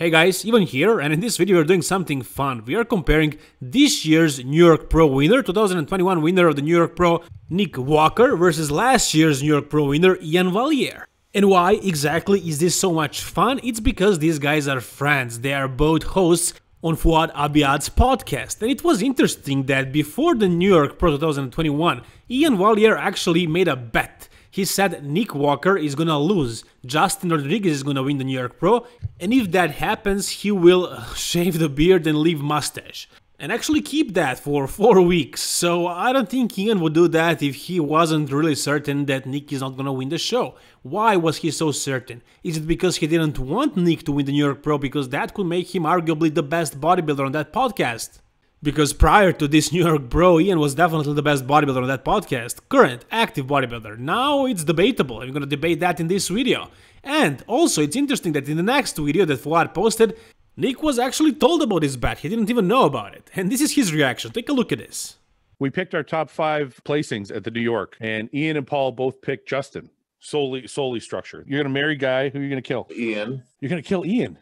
Hey guys, Ivan here and in this video we're doing something fun. We are comparing this year's New York Pro winner, 2021 winner of the New York Pro Nick Walker versus last year's New York Pro winner Ian Valier. And why exactly is this so much fun? It's because these guys are friends. They are both hosts on Fuad Abiyad's podcast. And it was interesting that before the New York Pro 2021, Ian Valier actually made a bet he said Nick Walker is gonna lose, Justin Rodriguez is gonna win the New York Pro, and if that happens, he will shave the beard and leave mustache. And actually keep that for 4 weeks, so I don't think Ian would do that if he wasn't really certain that Nick is not gonna win the show. Why was he so certain? Is it because he didn't want Nick to win the New York Pro because that could make him arguably the best bodybuilder on that podcast? Because prior to this New York bro, Ian was definitely the best bodybuilder on that podcast, current active bodybuilder. Now it's debatable, i we're gonna debate that in this video. And also, it's interesting that in the next video that Fuad posted, Nick was actually told about his bet. He didn't even know about it. And this is his reaction. Take a look at this. We picked our top five placings at the New York, and Ian and Paul both picked Justin. Solely, solely structure. You're gonna marry guy. Who are you gonna kill? Ian. You're gonna kill Ian.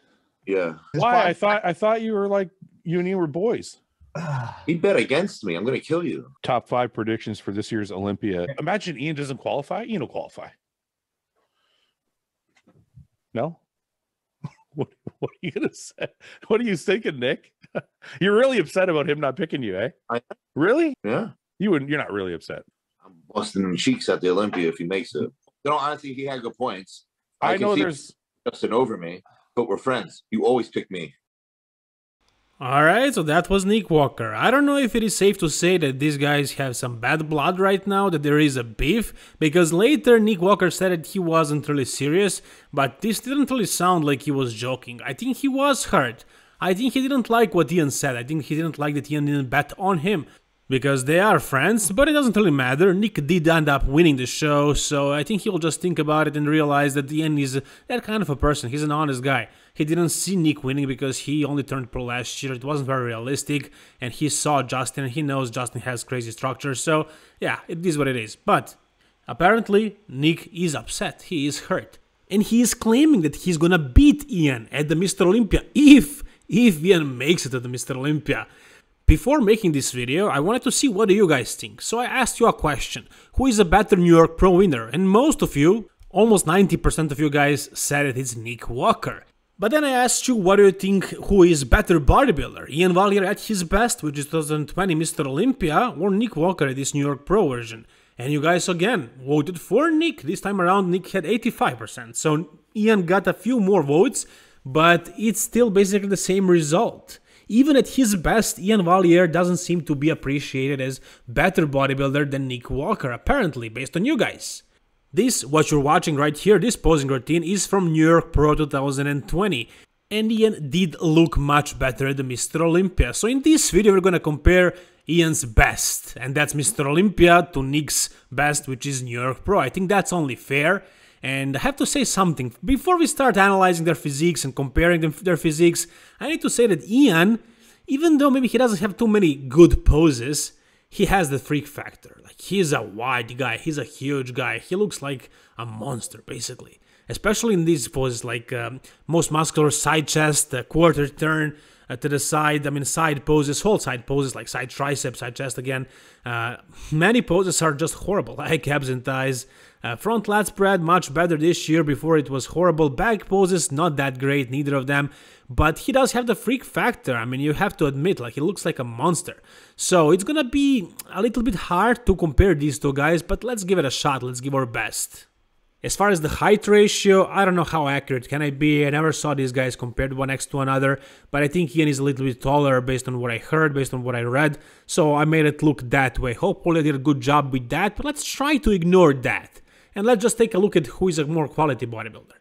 Yeah. Why? I thought I thought you were like you and Ian were boys he bet against me. I'm going to kill you. Top five predictions for this year's Olympia. Imagine Ian doesn't qualify. Ian will qualify. No. What, what are you going to say? What are you thinking, Nick? You're really upset about him not picking you, eh? I, really? Yeah. You wouldn't. You're not really upset. I'm busting him cheeks at the Olympia if he makes it. You know, honestly, he had good points. I, I know there's Justin over me, but we're friends. You always pick me. Alright, so that was Nick Walker. I don't know if it is safe to say that these guys have some bad blood right now, that there is a beef, because later Nick Walker said that he wasn't really serious, but this didn't really sound like he was joking. I think he was hurt. I think he didn't like what Ian said. I think he didn't like that Ian didn't bet on him because they are friends, but it doesn't really matter. Nick did end up winning the show, so I think he'll just think about it and realize that Ian is that kind of a person. He's an honest guy. He didn't see Nick winning because he only turned pro last year. It wasn't very realistic, and he saw Justin. He knows Justin has crazy structure, so yeah, it is what it is. But apparently, Nick is upset. He is hurt, and he is claiming that he's gonna beat Ian at the Mr. Olympia if if Ian makes it to the Mr. Olympia. Before making this video, I wanted to see what do you guys think, so I asked you a question, who is a better New York Pro winner, and most of you, almost 90% of you guys said it is Nick Walker. But then I asked you what do you think who is better bodybuilder, Ian Valier at his best, which is 2020 Mr. Olympia, or Nick Walker at this New York Pro version. And you guys again voted for Nick. This time around, Nick had 85%. So Ian got a few more votes, but it's still basically the same result. Even at his best, Ian Valier doesn't seem to be appreciated as better bodybuilder than Nick Walker, apparently, based on you guys. This, what you're watching right here, this posing routine is from New York Pro 2020 and Ian did look much better at Mr. Olympia. So in this video we're gonna compare Ian's best, and that's Mr. Olympia to Nick's best, which is New York Pro. I think that's only fair. And I have to say something. Before we start analyzing their physiques and comparing them, their physiques, I need to say that Ian, even though maybe he doesn't have too many good poses, he has the freak factor. Like he's a wide guy, he's a huge guy. He looks like a monster basically especially in these poses like um, most muscular side chest, uh, quarter turn uh, to the side. I mean, side poses, whole side poses like side tricep, side chest again. Uh, many poses are just horrible, like abs and thighs. Uh, front lat spread much better this year. Before it was horrible. Back poses not that great, neither of them. But he does have the freak factor. I mean, you have to admit, like he looks like a monster. So it's gonna be a little bit hard to compare these two guys, but let's give it a shot. Let's give our best. As far as the height ratio, I don't know how accurate can I be. I never saw these guys compared one next to another, but I think Ian is a little bit taller based on what I heard, based on what I read, so I made it look that way. Hopefully I did a good job with that, but let's try to ignore that. And let's just take a look at who is a more quality bodybuilder.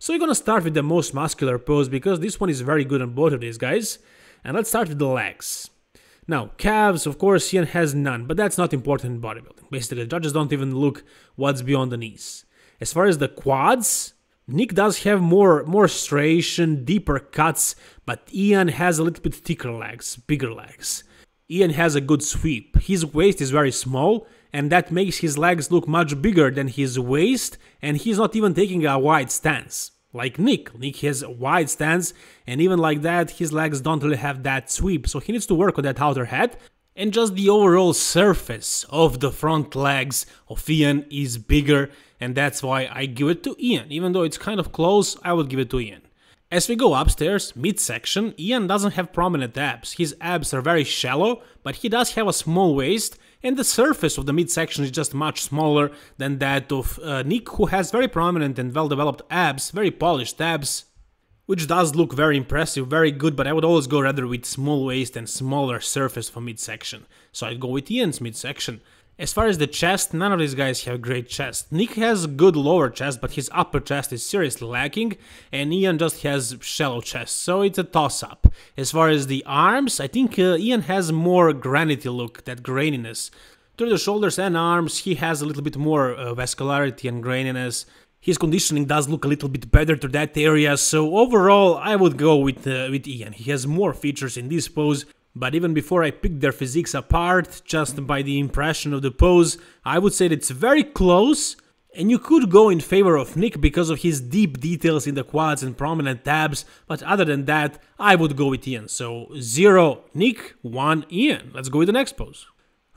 So we're gonna start with the most muscular pose because this one is very good on both of these guys. And let's start with the legs. Now, calves, of course, Ian has none, but that's not important in bodybuilding. Basically, the judges don't even look what's beyond the knees. As far as the quads, Nick does have more, more striation, deeper cuts, but Ian has a little bit thicker legs, bigger legs. Ian has a good sweep. His waist is very small, and that makes his legs look much bigger than his waist, and he's not even taking a wide stance. Like Nick. Nick has a wide stance, and even like that, his legs don't really have that sweep, so he needs to work on that outer head. And just the overall surface of the front legs of Ian is bigger and that's why I give it to Ian. Even though it's kind of close, I would give it to Ian. As we go upstairs, midsection, Ian doesn't have prominent abs. His abs are very shallow, but he does have a small waist, and the surface of the midsection is just much smaller than that of uh, Nick, who has very prominent and well developed abs, very polished abs, which does look very impressive, very good, but I would always go rather with small waist and smaller surface for midsection. So I'd go with Ian's midsection. As far as the chest, none of these guys have great chest. Nick has good lower chest, but his upper chest is seriously lacking, and Ian just has shallow chest, so it's a toss-up. As far as the arms, I think uh, Ian has more granity look, that graininess. Through the shoulders and arms, he has a little bit more uh, vascularity and graininess. His conditioning does look a little bit better to that area, so overall I would go with, uh, with Ian. He has more features in this pose but even before I picked their physiques apart, just by the impression of the pose, I would say that it's very close, and you could go in favor of Nick because of his deep details in the quads and prominent tabs, but other than that, I would go with Ian. So 0 Nick, 1 Ian. Let's go with the next pose.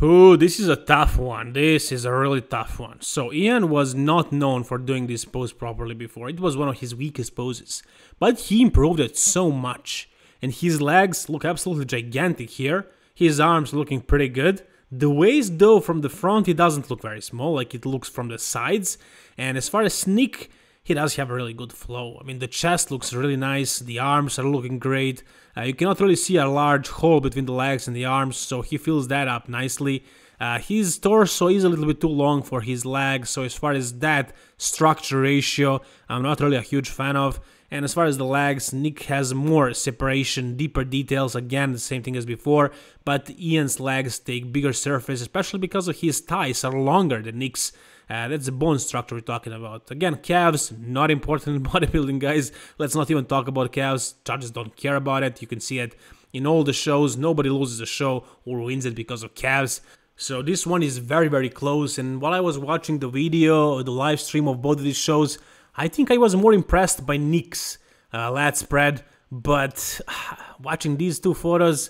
Ooh, this is a tough one. This is a really tough one. So Ian was not known for doing this pose properly before. It was one of his weakest poses. But he improved it so much and his legs look absolutely gigantic here. His arms looking pretty good. The waist though from the front he doesn't look very small like it looks from the sides and as far as sneak he does have a really good flow. I mean the chest looks really nice, the arms are looking great. Uh, you cannot really see a large hole between the legs and the arms so he fills that up nicely. Uh, his torso is a little bit too long for his legs, so as far as that structure ratio, I'm not really a huge fan of. And as far as the legs, Nick has more separation, deeper details, again, the same thing as before, but Ian's legs take bigger surface, especially because of his thighs are longer than Nick's. Uh, that's the bone structure we're talking about. Again, calves, not important in bodybuilding, guys. Let's not even talk about calves. Judges don't care about it. You can see it in all the shows. Nobody loses a show or wins it because of calves. So this one is very, very close. And while I was watching the video, the live stream of both of these shows, I think I was more impressed by Nick's uh, lad spread. But watching these two photos,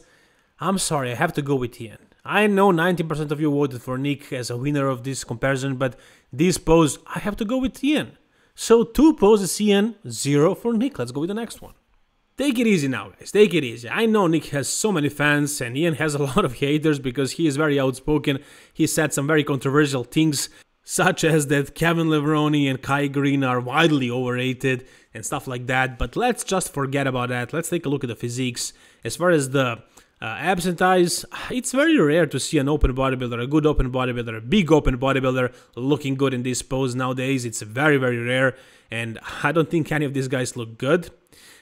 I'm sorry, I have to go with Ian. I know 90% of you voted for Nick as a winner of this comparison, but this pose, I have to go with Ian. So two poses Ian, zero for Nick. Let's go with the next one. Take it easy now, guys. Take it easy. I know Nick has so many fans and Ian has a lot of haters because he is very outspoken. He said some very controversial things, such as that Kevin Leveroni and Kai Green are wildly overrated and stuff like that. But let's just forget about that. Let's take a look at the physiques. As far as the uh, absent eyes, it's very rare to see an open bodybuilder, a good open bodybuilder, a big open bodybuilder looking good in this pose nowadays. It's very, very rare. And I don't think any of these guys look good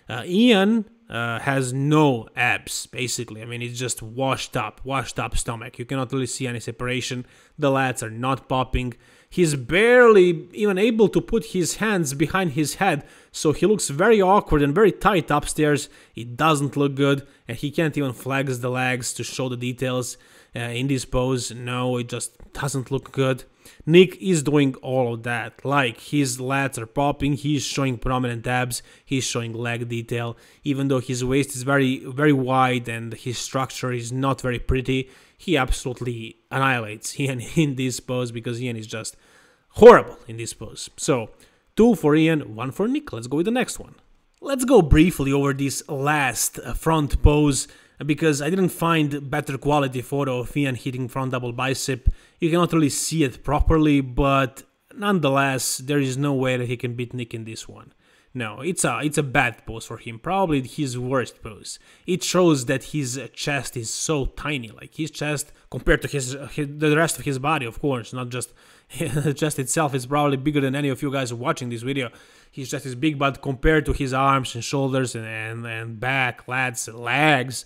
uh, Ian uh, has no abs, basically. I mean, it's just washed up, washed up stomach. You cannot really see any separation. The lats are not popping. He's barely even able to put his hands behind his head, so he looks very awkward and very tight upstairs. It doesn't look good, and he can't even flex the legs to show the details uh, in this pose. No, it just doesn't look good. Nick is doing all of that. Like his lats are popping, he's showing prominent abs, he's showing leg detail, even though his waist is very, very wide and his structure is not very pretty. He absolutely annihilates Ian in this pose because Ian is just horrible in this pose. So, two for Ian, one for Nick. Let's go with the next one. Let's go briefly over this last front pose because I didn't find better quality photo of Ian hitting front double bicep. You cannot really see it properly, but nonetheless, there is no way that he can beat Nick in this one. No, it's a it's a bad pose for him, probably his worst pose. It shows that his chest is so tiny, like his chest compared to his, his the rest of his body, of course, not just the chest itself is probably bigger than any of you guys watching this video. His chest is big, but compared to his arms and shoulders and and, and back, lats, legs,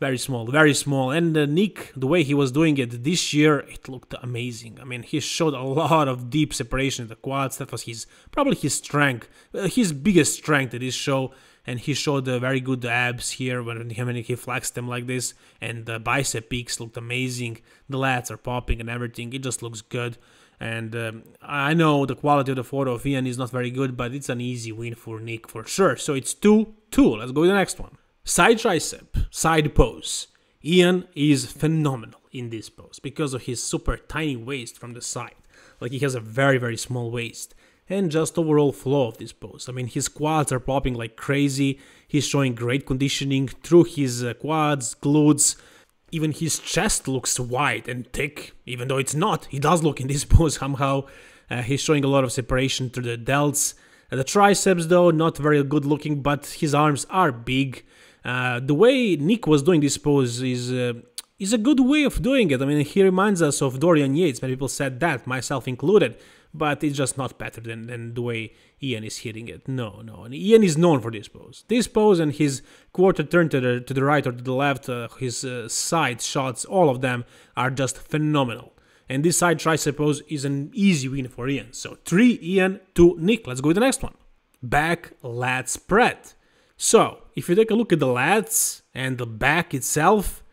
very small, very small. And uh, Nick, the way he was doing it this year, it looked amazing. I mean, he showed a lot of deep separation in the quads. That was his probably his strength, uh, his biggest strength at this show. And he showed uh, very good abs here when he, when he flexed them like this. And the bicep peaks looked amazing. The lats are popping and everything. It just looks good. And um, I know the quality of the photo of Ian is not very good, but it's an easy win for Nick for sure. So it's 2 2. Let's go to the next one. Side tricep, side pose. Ian is phenomenal in this pose because of his super tiny waist from the side. Like he has a very, very small waist. And just overall flow of this pose. I mean, his quads are popping like crazy. He's showing great conditioning through his uh, quads, glutes. Even his chest looks wide and thick, even though it's not. He does look in this pose somehow. Uh, he's showing a lot of separation through the delts. Uh, the triceps, though, not very good looking, but his arms are big. Uh, the way Nick was doing this pose is uh, is a good way of doing it. I mean, he reminds us of Dorian Yates. Many people said that, myself included. But it's just not better than, than the way Ian is hitting it. No, no. And Ian is known for this pose. This pose and his quarter turn to the, to the right or to the left, uh, his uh, side shots, all of them are just phenomenal. And this side tricep pose is an easy win for Ian. So 3 Ian, 2 Nick. Let's go to the next one. Back lat spread. So, if you take a look at the lats and the back itself,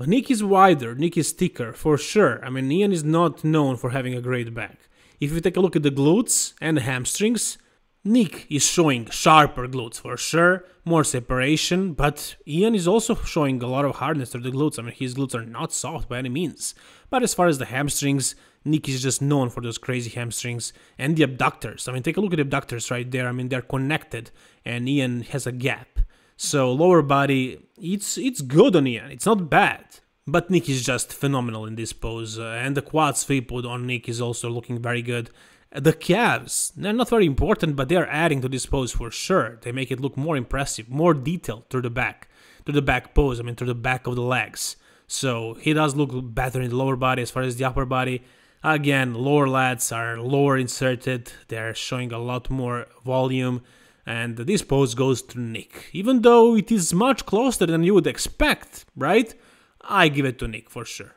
Nick is wider, Nick is thicker, for sure. I mean, Ian is not known for having a great back. If you take a look at the glutes and the hamstrings, Nick is showing sharper glutes for sure, more separation, but Ian is also showing a lot of hardness to the glutes. I mean, his glutes are not soft by any means. But as far as the hamstrings Nick is just known for those crazy hamstrings and the abductors. I mean, take a look at the abductors right there. I mean, they're connected, and Ian has a gap. So lower body, it's it's good on Ian. It's not bad. But Nick is just phenomenal in this pose, uh, and the quad sweep on Nick is also looking very good. The calves, they're not very important, but they are adding to this pose for sure. They make it look more impressive, more detailed through the back, through the back pose, I mean, through the back of the legs. So he does look better in the lower body as far as the upper body. Again, lower lats are lower inserted, they're showing a lot more volume, and this pose goes to Nick. Even though it is much closer than you would expect, right? I give it to Nick for sure.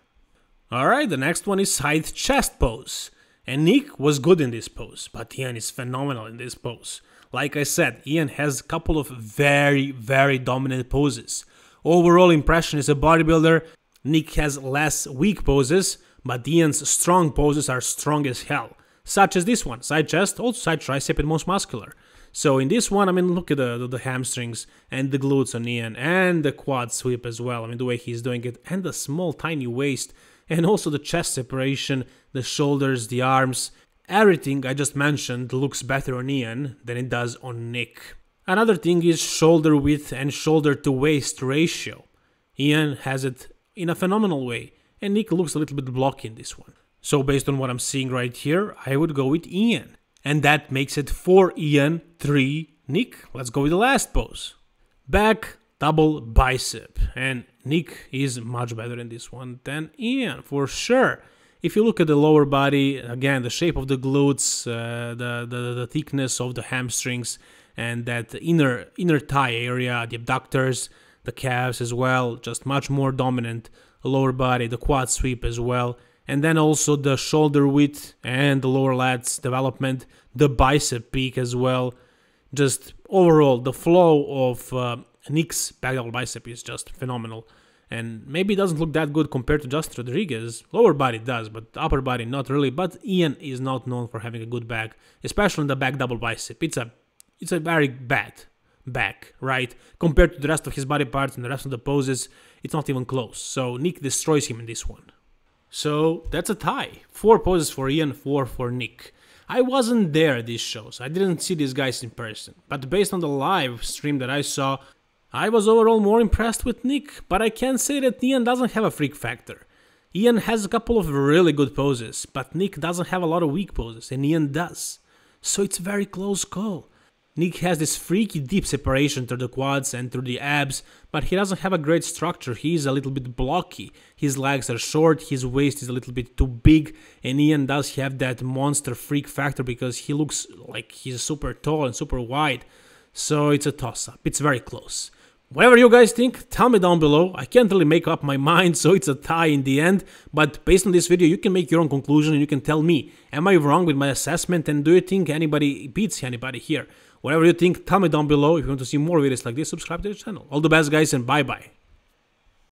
Alright, the next one is side chest pose. And Nick was good in this pose, but Ian is phenomenal in this pose. Like I said, Ian has a couple of very, very dominant poses. Overall impression is a bodybuilder, Nick has less weak poses, but Ian's strong poses are strong as hell, such as this one, side chest, also side tricep and most muscular. So in this one, I mean, look at the, the, the, hamstrings and the glutes on Ian and the quad sweep as well. I mean, the way he's doing it and the small tiny waist and also the chest separation, the shoulders, the arms. Everything I just mentioned looks better on Ian than it does on Nick. Another thing is shoulder width and shoulder to waist ratio. Ian has it in a phenomenal way and Nick looks a little bit blocky in this one. So based on what I'm seeing right here, I would go with Ian. And that makes it 4 Ian, 3 Nick. Let's go with the last pose. Back, double bicep. And Nick is much better in this one than Ian, for sure. If you look at the lower body, again, the shape of the glutes, uh, the, the, the thickness of the hamstrings, and that inner, inner thigh area, the abductors, the calves as well, just much more dominant lower body, the quad sweep as well, and then also the shoulder width and the lower lats development, the bicep peak as well. Just overall, the flow of uh, Nick's back bicep is just phenomenal. And maybe it doesn't look that good compared to Justin Rodriguez. Lower body does, but upper body not really. But Ian is not known for having a good back, especially in the back double bicep. It's a it's a very bad back, right? Compared to the rest of his body parts and the rest of the poses. It's not even close. So Nick destroys him in this one. So that's a tie. Four poses for Ian, four for Nick. I wasn't there at these shows. I didn't see these guys in person. But based on the live stream that I saw, I was overall more impressed with Nick, but I can say that Ian doesn't have a freak factor. Ian has a couple of really good poses, but Nick doesn't have a lot of weak poses, and Ian does. So it's a very close call. Nick has this freaky deep separation through the quads and through the abs, but he doesn't have a great structure, he is a little bit blocky, his legs are short, his waist is a little bit too big, and Ian does have that monster freak factor because he looks like he's super tall and super wide, so it's a toss-up, it's very close. Whatever you guys think, tell me down below, I can't really make up my mind, so it's a tie in the end, but based on this video you can make your own conclusion and you can tell me, am I wrong with my assessment and do you think anybody beats anybody here? Whatever you think, tell me down below. If you want to see more videos like this, subscribe to the channel. All the best, guys, and bye bye.